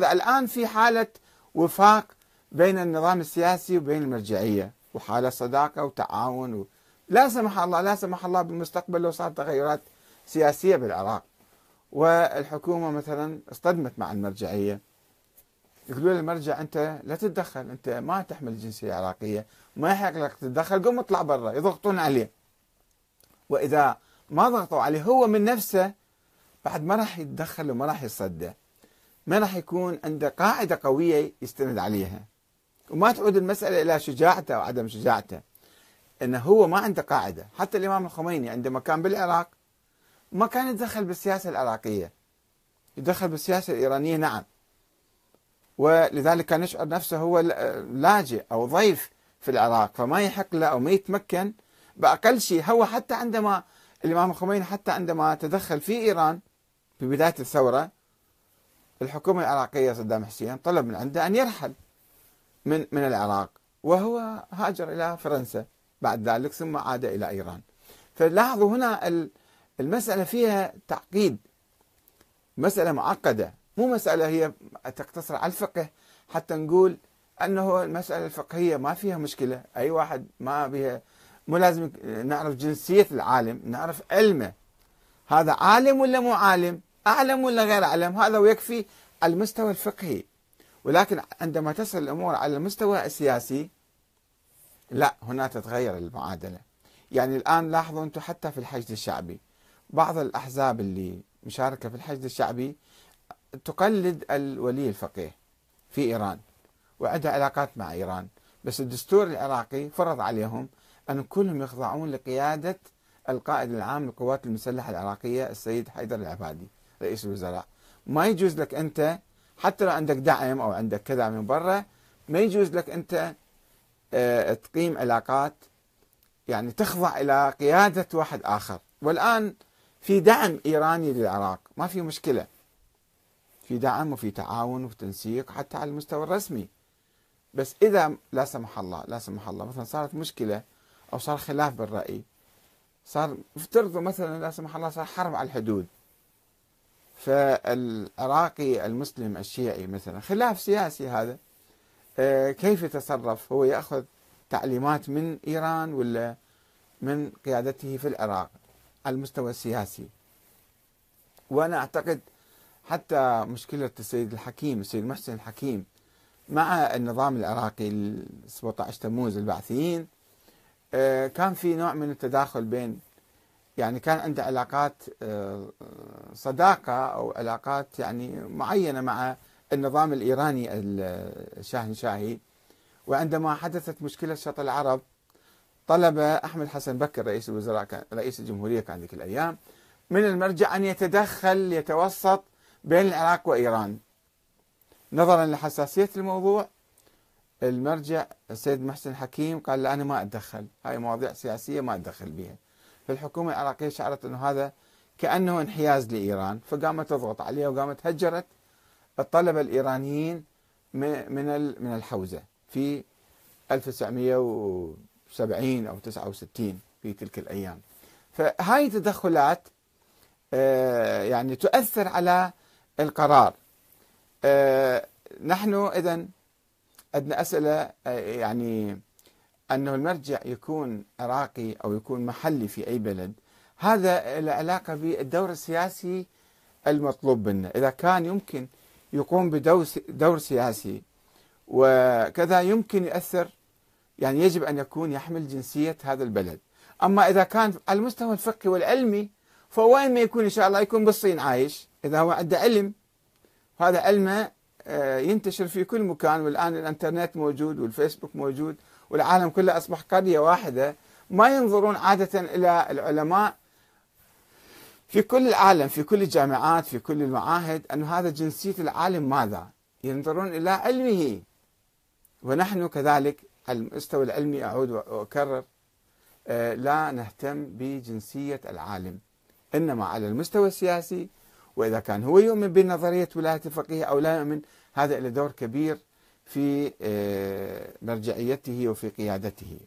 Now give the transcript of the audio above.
الآن في حالة وفاق بين النظام السياسي وبين المرجعية وحالة صداقة وتعاون و... لا سمح الله لا سمح الله بالمستقبل لو صار تغيرات سياسية بالعراق والحكومة مثلا اصطدمت مع المرجعية يقولوا للمرجع أنت لا تتدخل أنت ما تحمل الجنسية العراقية ما يحق لك تتدخل قوم اطلع برا يضغطون عليه وإذا ما ضغطوا عليه هو من نفسه بعد ما راح يتدخل وما راح يصدق ما راح يكون عنده قاعدة قوية يستند عليها وما تعود المسألة إلى شجاعته وعدم شجاعته أنه هو ما عنده قاعدة حتى الإمام الخميني عندما كان بالعراق ما كان يتدخل بالسياسة العراقية يتدخل بالسياسة الإيرانية نعم ولذلك كان يشعر نفسه هو لاجئ أو ضيف في العراق فما يحق له أو ما يتمكن بأقل شيء هو حتى عندما الإمام الخميني حتى عندما تدخل في إيران في بداية الثورة الحكومة العراقية صدام حسين طلب من عنده أن يرحل من من العراق وهو هاجر إلى فرنسا بعد ذلك ثم عاد إلى إيران فلاحظوا هنا المسألة فيها تعقيد مسألة معقدة مو مسألة هي تقتصر على الفقه حتى نقول أنه المسألة الفقهية ما فيها مشكلة أي واحد ما بها مو لازم نعرف جنسية العالم نعرف علمه هذا عالم ولا مو عالم أعلم ولا غير أعلم هذا ويكفي على المستوى الفقهي ولكن عندما تصل الأمور على المستوى السياسي لا هنا تتغير المعادلة يعني الآن لاحظوا أنتم حتى في الحشد الشعبي بعض الأحزاب اللي مشاركة في الحشد الشعبي تقلد الولي الفقيه في إيران وعندها علاقات مع إيران بس الدستور العراقي فرض عليهم أن كلهم يخضعون لقيادة القائد العام للقوات المسلحة العراقية السيد حيدر العبادي رئيس الوزراء ما يجوز لك أنت حتى لو عندك دعم أو عندك كذا من برا ما يجوز لك أنت آه، تقيم علاقات يعني تخضع إلى قيادة واحد آخر والآن في دعم إيراني للعراق ما في مشكلة في دعم وفي تعاون وتنسيق حتى على المستوى الرسمي بس إذا لا سمح الله لا سمح الله مثلا صارت مشكلة أو صار خلاف بالرأي صار افترضوا مثلا لا سمح الله صار حرب على الحدود فالعراقي المسلم الشيعي مثلا خلاف سياسي هذا آه، كيف يتصرف هو يأخذ تعليمات من إيران ولا من قيادته في العراق على المستوى السياسي وأنا أعتقد حتى مشكلة السيد الحكيم السيد محسن الحكيم مع النظام العراقي 17 تموز البعثيين آه، كان في نوع من التداخل بين يعني كان عنده علاقات آه، آه، صداقة أو علاقات يعني معينة مع النظام الإيراني الشاهن آه، شاهي وعندما حدثت مشكلة شط العرب طلب أحمد حسن بكر رئيس الوزراء كان رئيس الجمهورية كان ذيك الأيام من المرجع أن يتدخل يتوسط بين العراق وإيران نظرا لحساسية الموضوع المرجع السيد محسن حكيم قال لا أنا ما أتدخل هاي مواضيع سياسية ما أتدخل بها فالحكومة العراقية شعرت أنه هذا كأنه انحياز لإيران فقامت تضغط عليه وقامت هجرت الطلبة الإيرانيين من من الحوزة في 1970 أو 69 في تلك الأيام فهاي تدخلات آه، يعني تؤثر على القرار آه، نحن إذا عندنا أسئلة آه، يعني أنه المرجع يكون عراقي أو يكون محلي في أي بلد هذا له علاقة بالدور السياسي المطلوب منا إذا كان يمكن يقوم بدور سياسي وكذا يمكن يؤثر يعني يجب أن يكون يحمل جنسية هذا البلد أما إذا كان على المستوى الفقهي والعلمي فوين ما يكون إن شاء الله يكون بالصين عايش إذا هو عنده علم هذا علمه آه، ينتشر في كل مكان والآن الإنترنت موجود والفيسبوك موجود والعالم كله أصبح قرية واحدة ما ينظرون عادة إلى العلماء في كل العالم في كل الجامعات في كل المعاهد أن هذا جنسية العالم ماذا ينظرون إلى علمه ونحن كذلك على المستوى العلمي أعود وأكرر آه، لا نهتم بجنسية العالم إنما على المستوى السياسي وإذا كان هو يؤمن بنظرية ولاية الفقيه أو لا يؤمن هذا له دور كبير في آه، مرجعيته وفي قيادته